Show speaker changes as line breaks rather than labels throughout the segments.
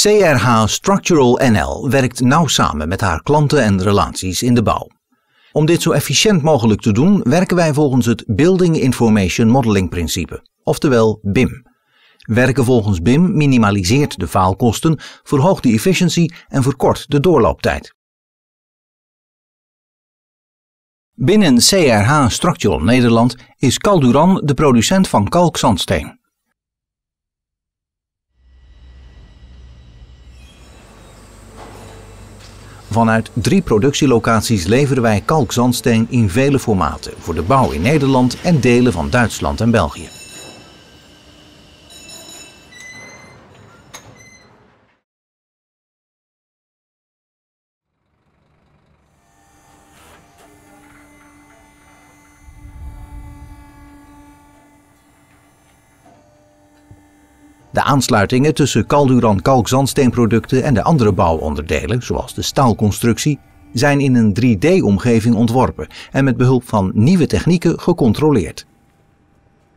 CRH Structural NL werkt nauw samen met haar klanten en relaties in de bouw. Om dit zo efficiënt mogelijk te doen, werken wij volgens het Building Information Modeling principe, oftewel BIM. Werken volgens BIM minimaliseert de faalkosten, verhoogt de efficiëntie en verkort de doorlooptijd. Binnen CRH Structural Nederland is Calduran de producent van kalkzandsteen. Vanuit drie productielocaties leveren wij kalkzandsteen in vele formaten voor de bouw in Nederland en delen van Duitsland en België. De aansluitingen tussen Calduran-kalkzandsteenproducten en de andere bouwonderdelen, zoals de staalconstructie, zijn in een 3D-omgeving ontworpen en met behulp van nieuwe technieken gecontroleerd.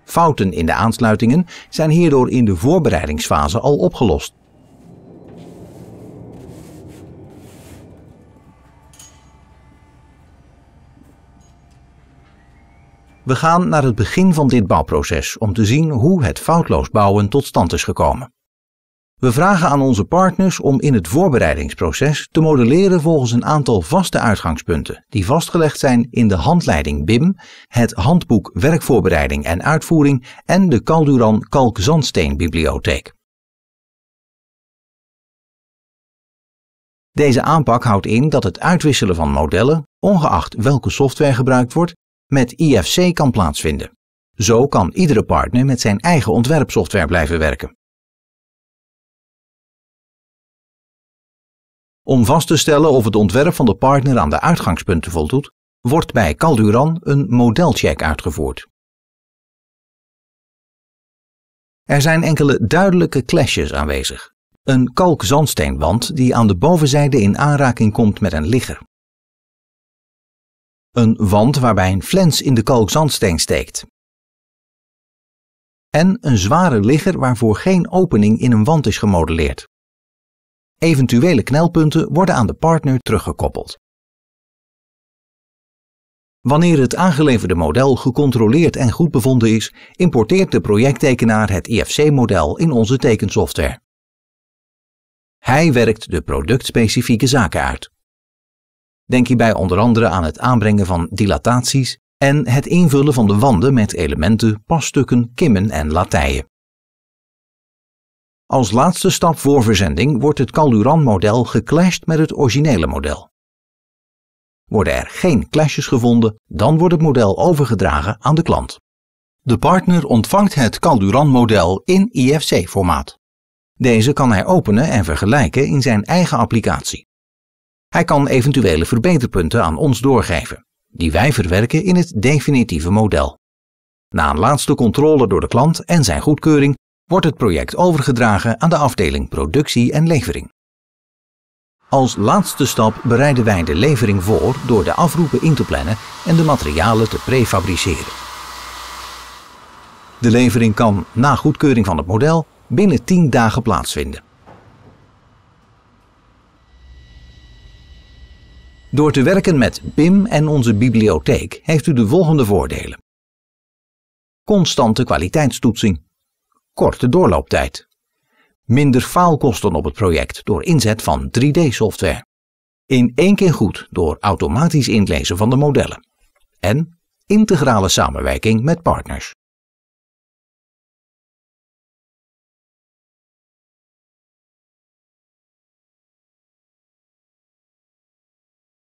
Fouten in de aansluitingen zijn hierdoor in de voorbereidingsfase al opgelost. We gaan naar het begin van dit bouwproces om te zien hoe het foutloos bouwen tot stand is gekomen. We vragen aan onze partners om in het voorbereidingsproces te modelleren volgens een aantal vaste uitgangspunten die vastgelegd zijn in de handleiding BIM, het handboek werkvoorbereiding en uitvoering en de Calduran Kalkzandsteenbibliotheek. Deze aanpak houdt in dat het uitwisselen van modellen, ongeacht welke software gebruikt wordt, met IFC kan plaatsvinden. Zo kan iedere partner met zijn eigen ontwerpsoftware blijven werken. Om vast te stellen of het ontwerp van de partner aan de uitgangspunten voldoet, wordt bij Calduran een modelcheck uitgevoerd. Er zijn enkele duidelijke clashes aanwezig. Een kalkzandsteenwand die aan de bovenzijde in aanraking komt met een ligger een wand waarbij een flens in de kalkzandsteen steekt. En een zware ligger waarvoor geen opening in een wand is gemodelleerd. Eventuele knelpunten worden aan de partner teruggekoppeld. Wanneer het aangeleverde model gecontroleerd en goed bevonden is, importeert de projecttekenaar het IFC-model in onze tekensoftware. Hij werkt de productspecifieke zaken uit. Denk hierbij onder andere aan het aanbrengen van dilataties en het invullen van de wanden met elementen, passtukken, kimmen en latijen. Als laatste stap voor verzending wordt het Calduran-model geclashed met het originele model. Worden er geen clashes gevonden, dan wordt het model overgedragen aan de klant. De partner ontvangt het Calduran-model in IFC-formaat. Deze kan hij openen en vergelijken in zijn eigen applicatie. Hij kan eventuele verbeterpunten aan ons doorgeven, die wij verwerken in het definitieve model. Na een laatste controle door de klant en zijn goedkeuring wordt het project overgedragen aan de afdeling productie en levering. Als laatste stap bereiden wij de levering voor door de afroepen in te plannen en de materialen te prefabriceren. De levering kan na goedkeuring van het model binnen 10 dagen plaatsvinden. Door te werken met BIM en onze bibliotheek heeft u de volgende voordelen. Constante kwaliteitstoetsing. Korte doorlooptijd. Minder faalkosten op het project door inzet van 3D-software. In één keer goed door automatisch inlezen van de modellen. En integrale samenwerking met partners.